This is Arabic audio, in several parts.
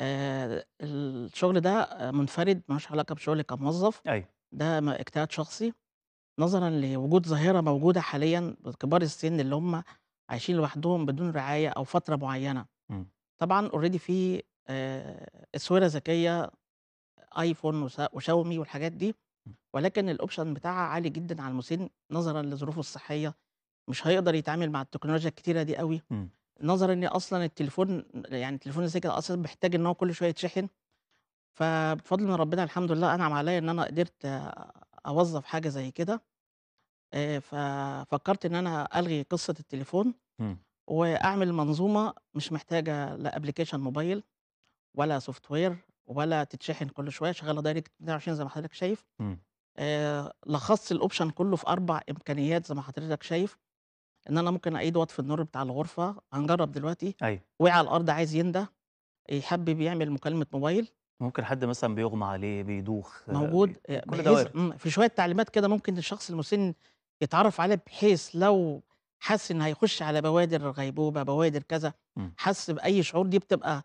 آه، الشغل ده منفرِد، ما علاقة بشغلي كموظّف، أيوه. ده اجتهاد شخصي، نظرًا لوجود ظاهرة موجودة حاليًا كبار السِن اللي هم عايشين لوحدهم بدون رعاية أو فترة معيّنة. م. طبعًا اوريدي في أسوِرة ذكية أيفون وشاومي والحاجات دي، ولكن الاوبشن بتاعها عالي جدًا على المُسِن نظرًا لظروفه الصحية، مش هيقدر يتعامل مع التكنولوجيا الكتيرة دي قوي نظرًا إن أصلًا التليفون يعني التليفون زي كده أصلًا محتاج إن هو كل شوية يتشحن، فبفضل من ربنا الحمد لله أنعم عليا إن أنا قدرت أوظّف حاجة زي كده، ففكّرت إن أنا ألغي قصة التليفون، إمم. وأعمل منظومة مش محتاجة لا ابلكيشن موبايل ولا سوفت وير ولا تتشحن كل شوية، شغّالة دايركت 22 زي ما حضرتك شايف، إمم. لخصت الاوبشن كلّه في اربع إمكانيات زي ما حضرتك شايف. ان انا ممكن اعيد وطفي النور بتاع الغرفه هنجرب دلوقتي ايوه وقع على الارض عايز يندى يحبب يعمل مكالمه موبايل ممكن حد مثلا بيغمى عليه بيدوخ آه، موجود آه، كل ده في شويه تعليمات كده ممكن الشخص المسن يتعرف عليه بحيث لو حس ان هيخش على بوادر غيبوبه بوادر كذا حس باي شعور دي بتبقى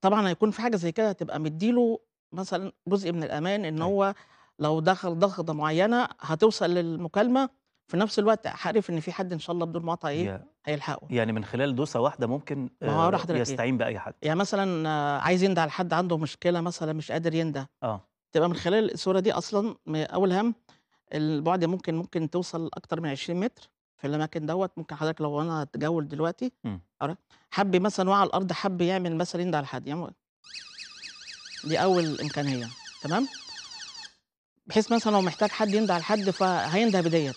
طبعا هيكون في حاجه زي كده هتبقى مديله مثلا جزء من الامان ان أيوه. هو لو دخل ضغطه معينه هتوصل للمكالمه في نفس الوقت عارف ان في حد ان شاء الله بدون مقاطعه ايه هيلحقه يعني من خلال دوسه واحده ممكن آه يستعين باي حد يعني مثلا آه، عايز يندى على حد عنده مشكله مثلا مش قادر يندى اه تبقى من خلال الصوره دي اصلا اول هم البعد ممكن ممكن توصل اكتر من 20 متر في الاماكن دوت ممكن حضرتك لو انا هتجول دلوقتي حب مثلا وقع على الارض حب يعمل مثلا يندى على حد يعني دي اول امكانيه تمام بحيث مثلا لو محتاج حد يندى على حد فهيندى بديت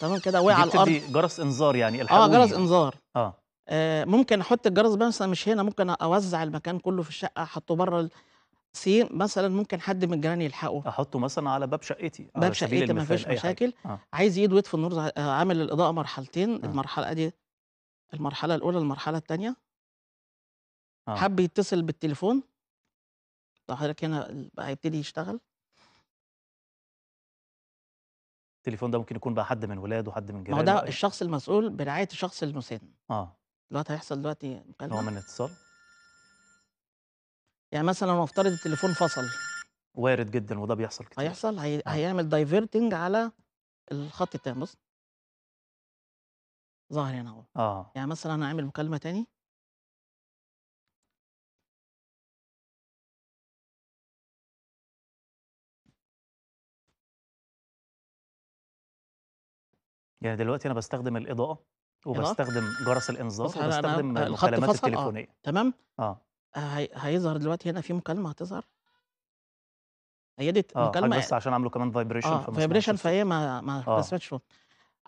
تمام كده وقع على الارض جرس انذار يعني اه جرس انذار آه. اه ممكن احط الجرس مثلا مش هنا ممكن اوزع المكان كله في الشقه احطه بره السين مثلا ممكن حد من الجيران يلحقه احطه مثلا على باب شقتي باب شقتي ما فيش مشاكل آه. عايز يد في النور آه، عامل الاضاءه مرحلتين آه. المرحله دي المرحله الاولى المرحله الثانيه آه. حب يتصل بالتليفون حضرتك هنا هيبتدي يشتغل التليفون ده ممكن يكون بقى حد من ولاده حد من جيرانه ما هو ده الشخص المسؤول برعاية الشخص المسن اه دلوقتي هيحصل دلوقتي نوع من الاتصال يعني مثلا لو افترض التليفون فصل وارد جدا وده بيحصل كتير هيحصل هي... آه. هيعمل دايفرتنج على الخط التاني بص ظاهر هنا اهو اه يعني مثلا انا عامل مكالمة تاني يعني دلوقتي انا بستخدم الاضاءه وبستخدم جرس الانذار وبستخدم المكالمات آه، التليفونيه آه. تمام اه, آه، هيظهر دلوقتي هنا في مكالمه هتظهر هي دي آه. مكالمه بس عشان عامله كمان فايبريشن اه فايبريشن فهي ما ما آه.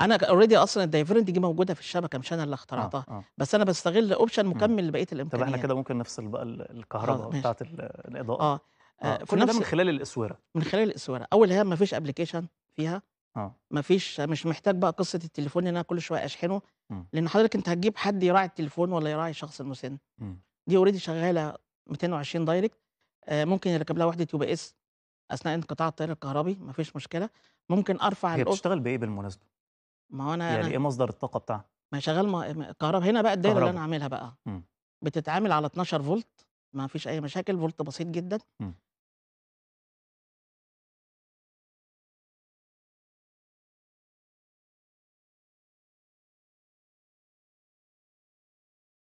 انا اوريدي اصلا الدايفرنت دي موجوده في الشبكه مش انا اللي آه، اخترعتها آه. آه. بس انا بستغل اوبشن مكمل لبقيه الامكانيات طب احنا كده ممكن نفصل بقى الكهرباء آه. بتاعت الاضاءه اه, آه. كل ده من خلال الاسوره من خلال الاسوره اول هي ما فيش ابلكيشن فيها اه فيش مش محتاج بقى قصه التليفون ان انا كل شويه اشحنه م. لان حضرتك انت هتجيب حد يراعي التليفون ولا يراعي الشخص المسن م. دي اوريدي شغاله 220 دايركت آه ممكن يركب لها وحده يو بي اس اثناء انقطاع التيار الكهربي ما فيش مشكله ممكن ارفع هي بتشتغل بايه بالمناسبه؟ ما هو انا يعني أنا ايه مصدر الطاقه بتاعها؟ ما شغال ما... كهرباء هنا بقى الدايره اللي انا عاملها بقى م. بتتعامل على 12 فولت ما فيش اي مشاكل فولت بسيط جدا م.